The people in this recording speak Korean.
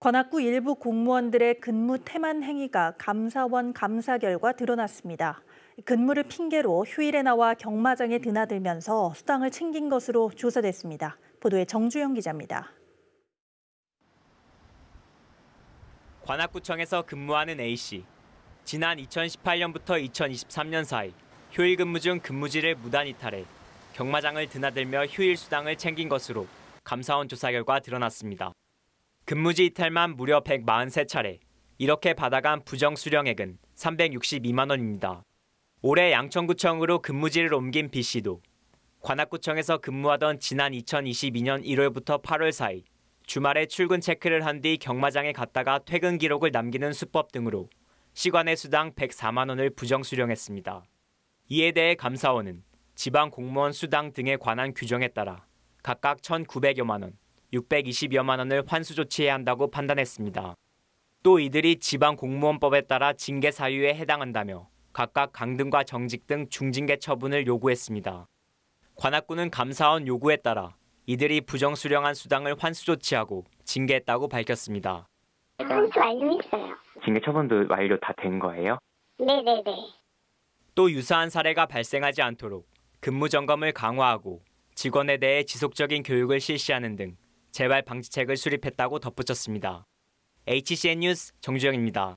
관악구 일부 공무원들의 근무 태만 행위가 감사원 감사 결과 드러났습니다. 근무를 핑계로 휴일에 나와 경마장에 드나들면서 수당을 챙긴 것으로 조사됐습니다. 보도에 정주영 기자입니다. 관악구청에서 근무하는 A씨. 지난 2018년부터 2023년 사이 휴일 근무 중 근무지를 무단 이탈해 경마장을 드나들며 휴일 수당을 챙긴 것으로 감사원 조사 결과 드러났습니다. 근무지 이탈만 무려 143차례, 이렇게 받아간 부정 수령액은 362만 원입니다. 올해 양천구청으로 근무지를 옮긴 B 씨도 관악구청에서 근무하던 지난 2022년 1월부터 8월 사이 주말에 출근 체크를 한 뒤 경마장에 갔다가 퇴근 기록을 남기는 수법 등으로 시간의 수당 104만 원을 부정 수령했습니다. 이에 대해 감사원은 지방 공무원 수당 등에 관한 규정에 따라 각각 1,900여만 원, 620여만 원을 환수 조치해야 한다고 판단했습니다. 또 이들이 지방 공무원법에 따라 징계 사유에 해당한다며 각각 강등과 정직 등 중징계 처분을 요구했습니다. 관악구는 감사원 요구에 따라 이들이 부정 수령한 수당을 환수 조치하고 징계했다고 밝혔습니다. 네, 환수 완료했어요. 징계 처분도 완료 다 된 거예요? 네네네. 네, 네. 또 유사한 사례가 발생하지 않도록 근무 점검을 강화하고 직원에 대해 지속적인 교육을 실시하는 등 재발 방지책을 수립했다고 덧붙였습니다. HCN 뉴스 정주영입니다.